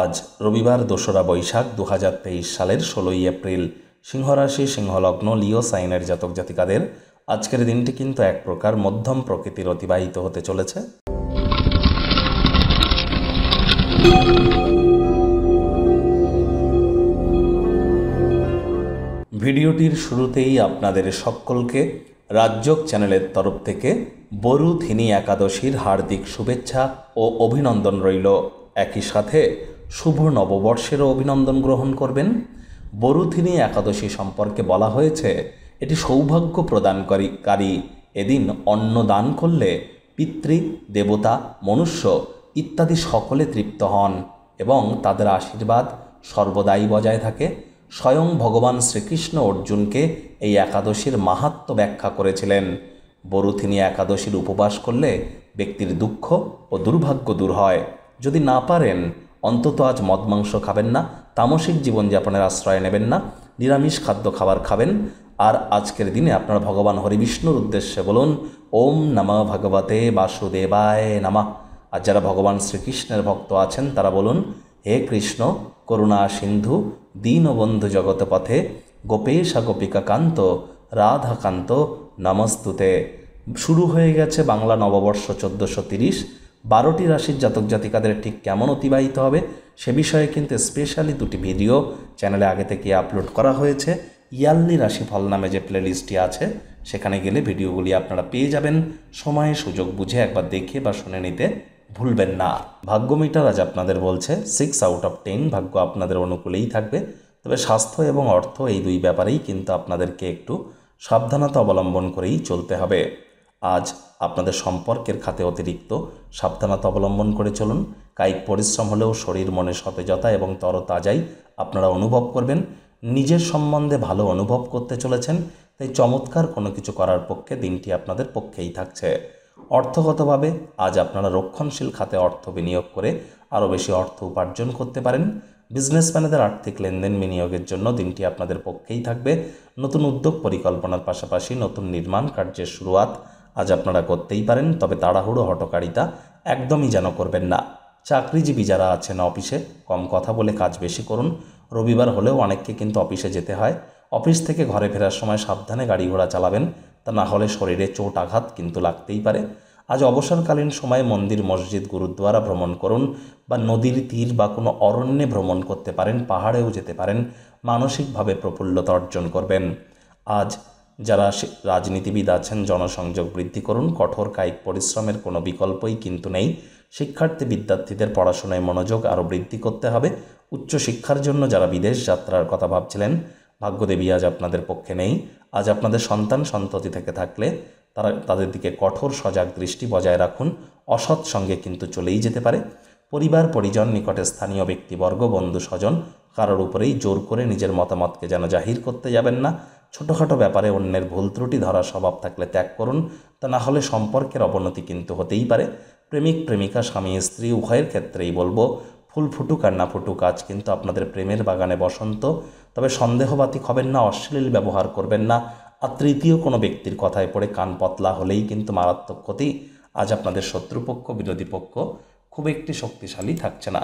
আজ রবিবার দোসরা বৈশাখ দু সালের ষোলোই এপ্রিল সিংহরাশি সিংহলগ্ন লিও সাইনের জাতক জাতিকাদের আজকের দিনটি কিন্তু এক প্রকার মধ্যম প্রকৃতির অতিবাহিত হতে চলেছে ভিডিওটির শুরুতেই আপনাদের সকলকে রাজ্যক চ্যানেলের তরফ থেকে বরু থিনি একাদশীর হার্দিক শুভেচ্ছা ও অভিনন্দন রইল একই সাথে শুভ নববর্ষেরও অভিনন্দন গ্রহণ করবেন বরুথিনী একাদশী সম্পর্কে বলা হয়েছে এটি সৌভাগ্য প্রদানকারী এদিন অন্ন দান করলে পিতৃ দেবতা মনুষ্য ইত্যাদি সকলে তৃপ্ত হন এবং তাদের আশীর্বাদ সর্বদাই বজায় থাকে স্বয়ং ভগবান শ্রীকৃষ্ণ অর্জুনকে এই একাদশীর মাহাত্ম ব্যাখ্যা করেছিলেন বরুথিনী একাদশীর উপবাস করলে ব্যক্তির দুঃখ ও দুর্ভাগ্য দূর হয় যদি না পারেন অন্তত আজ মদ মাংস খাবেন না তামসিক জীবনযাপনের আশ্রয় নেবেন না নিরামিষ খাদ্য খাবার খাবেন আর আজকের দিনে আপনার ভগবান হরিবিষ্ণুর উদ্দেশ্যে বলুন ওম নমা ভগবতে বাসুদেবায় নামা আর যারা ভগবান শ্রীকৃষ্ণের ভক্ত আছেন তারা বলুন হে কৃষ্ণ করুণা সিন্ধু দীনবন্ধু জগত পথে গোপেশা গোপিকাকান্ত রাধাকান্ত নমস্তুতে শুরু হয়ে গেছে বাংলা নববর্ষ চোদ্দোশো তিরিশ বারোটি রাশির জাতক জাতিকাদের ঠিক কেমন অতিবাহিত হবে সে বিষয়ে কিন্তু স্পেশালি দুটি ভিডিও চ্যানেলে আগে থেকে আপলোড করা হয়েছে ইয়াল্লি রাশিফল নামে যে প্লেলিস্টটি আছে সেখানে গেলে ভিডিওগুলি আপনারা পেয়ে যাবেন সময়ে সুযোগ বুঝে একবার দেখে বা শুনে নিতে ভুলবেন না ভাগ্য মিটার আজ আপনাদের বলছে সিক্স আউট অফ টেন ভাগ্য আপনাদের অনুকূলেই থাকবে তবে স্বাস্থ্য এবং অর্থ এই দুই ব্যাপারেই কিন্তু আপনাদেরকে একটু সাবধানতা অবলম্বন করেই চলতে হবে আজ আপনাদের সম্পর্কের খাতে অতিরিক্ত সাবধানতা অবলম্বন করে চলুন কায়িক পরিশ্রম হলেও শরীর মনে সতেজতা এবং তরতাজাই আপনারা অনুভব করবেন নিজের সম্বন্ধে ভালো অনুভব করতে চলেছেন তাই চমৎকার কোনো কিছু করার পক্ষে দিনটি আপনাদের পক্ষেই থাকছে অর্থগতভাবে আজ আপনারা রক্ষণশীল খাতে অর্থ বিনিয়োগ করে আরও বেশি অর্থ উপার্জন করতে পারেন বিজনেসম্যানেদের আর্থিক লেনদেন বিনিয়োগের জন্য দিনটি আপনাদের পক্ষেই থাকবে নতুন উদ্যোগ পরিকল্পনার পাশাপাশি নতুন নির্মাণ কার্যের শুরুয়াত আজ আপনারা করতেই পারেন তবে তাড়াহুড়ো হটকারিতা একদমই যেন করবেন না চাকরিজীবী যারা আছেন অফিসে কম কথা বলে কাজ বেশি করুন রবিবার হলেও অনেককে কিন্তু অফিসে যেতে হয় অফিস থেকে ঘরে ফেরার সময় সাবধানে গাড়ি ঘোড়া চালাবেন তা না হলে শরীরে চোট আঘাত কিন্তু লাগতেই পারে আজ অবসরকালীন সময়ে মন্দির মসজিদ গুরুদ্বারা ভ্রমণ করুন বা নদীর তীর বা কোনো অরণ্যে ভ্রমণ করতে পারেন পাহাড়েও যেতে পারেন মানসিকভাবে প্রফুল্লতা অর্জন করবেন আজ যারা রাজনীতিবিদ আছেন জনসংযোগ বৃদ্ধি করুন কঠোর কায়িক পরিশ্রমের কোনো বিকল্পই কিন্তু নেই শিক্ষার্থী বিদ্যার্থীদের পড়াশোনায় মনোযোগ আরও বৃদ্ধি করতে হবে উচ্চশিক্ষার জন্য যারা বিদেশ যাত্রার কথা ভাবছিলেন ভাগ্যদেবী আজ আপনাদের পক্ষে নেই আজ আপনাদের সন্তান সন্ততি থেকে থাকলে তারা তাদের দিকে কঠোর সজাগ দৃষ্টি বজায় রাখুন অসৎ সঙ্গে কিন্তু চলেই যেতে পারে পরিবার পরিজন নিকটে স্থানীয় ব্যক্তিবর্গ বন্ধু স্বজন কারোর উপরেই জোর করে নিজের মতামতকে যেন জাহির করতে যাবেন না ছোটোখাটো ব্যাপারে অন্যের ভুল ত্রুটি ধরার স্বভাব থাকলে ত্যাগ করুন তা না হলে সম্পর্কের অবনতি কিন্তু হতেই পারে প্রেমিক প্রেমিকা স্বামী স্ত্রী উভয়ের ক্ষেত্রেই বলবো ফুল ফুটুক আর না ফুটুক আজ কিন্তু আপনাদের প্রেমের বাগানে বসন্ত তবে সন্দেহবাতিক হবেন না অশ্লীল ব্যবহার করবেন না আর তৃতীয় কোনো ব্যক্তির কথায় পড়ে কান পতলা হলেই কিন্তু মারাত্মক ক্ষতি আজ আপনাদের শত্রুপক্ষ বিরোধী পক্ষ খুব একটি শক্তিশালী থাকছে না